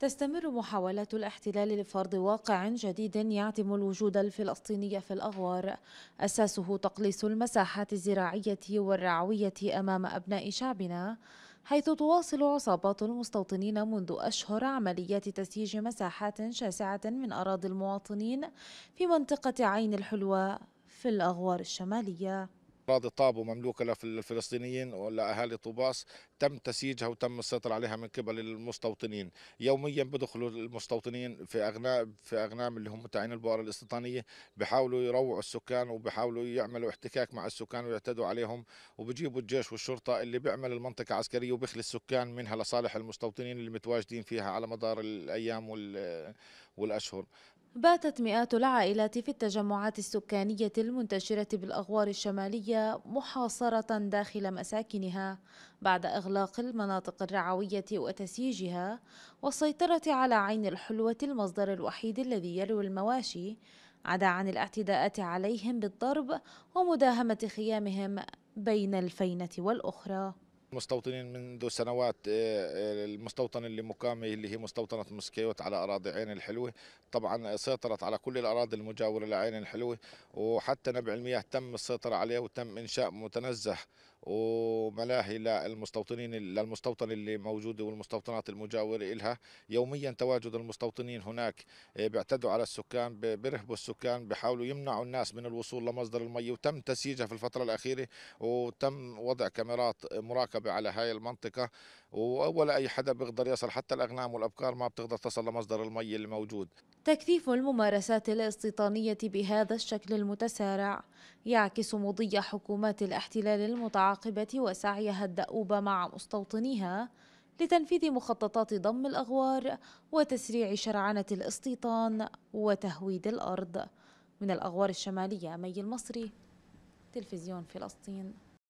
تستمر محاولات الاحتلال لفرض واقع جديد يعدم الوجود الفلسطيني في الأغوار أساسه تقليص المساحات الزراعية والرعوية أمام أبناء شعبنا حيث تواصل عصابات المستوطنين منذ أشهر عمليات تسييج مساحات شاسعة من أراضي المواطنين في منطقة عين الحلوى في الأغوار الشمالية أراضي طابو مملوكة للفلسطينيين ولأهالي طوباس تم تسييجها وتم السيطرة عليها من قبل المستوطنين يوميا بدخلوا المستوطنين في أغنام في أغنام اللي هم تاعين البؤر الاستيطانية بحاولوا يروعوا السكان وبحاولوا يعملوا احتكاك مع السكان ويعتدوا عليهم وبجيبوا الجيش والشرطة اللي بيعمل المنطقة عسكرية وبيخلي السكان منها لصالح المستوطنين اللي متواجدين فيها على مدار الأيام وال والأشهر باتت مئات العائلات في التجمعات السكانية المنتشرة بالأغوار الشمالية محاصرة داخل مساكنها بعد إغلاق المناطق الرعوية وتسييجها والسيطرة على عين الحلوة المصدر الوحيد الذي يروي المواشي عدا عن الاعتداءات عليهم بالضرب ومداهمة خيامهم بين الفينة والأخرى مستوطنين منذ سنوات آه، آه، المستوطنة اللي مقامة اللي هي مستوطنة مسكيوت على أراضي عين الحلوة طبعا سيطرت على كل الأراضي المجاورة لعين الحلوة وحتى نبع المياه تم السيطرة عليه وتم إنشاء متنزه وملاهي للمستوطنين للمستوطن اللي موجوده والمستوطنات المجاوره لها يوميا تواجد المستوطنين هناك آه، بيعتدوا على السكان بيرهبوا السكان بيحاولوا يمنعوا الناس من الوصول لمصدر المي وتم تسييجها في الفتره الاخيره وتم وضع كاميرات مراقبه على هاي المنطقه ولا اي حدا بيقدر يصل حتى الاغنام والابقار ما بتقدر تصل لمصدر المي الموجود تكثيف الممارسات الاستيطانيه بهذا الشكل المتسارع يعكس مضي حكومات الاحتلال المتعاقبة وسعيها الدؤوب مع مستوطنيها لتنفيذ مخططات ضم الأغوار وتسريع شرعنة الاستيطان وتهويد الأرض من الأغوار الشمالية مي المصري تلفزيون فلسطين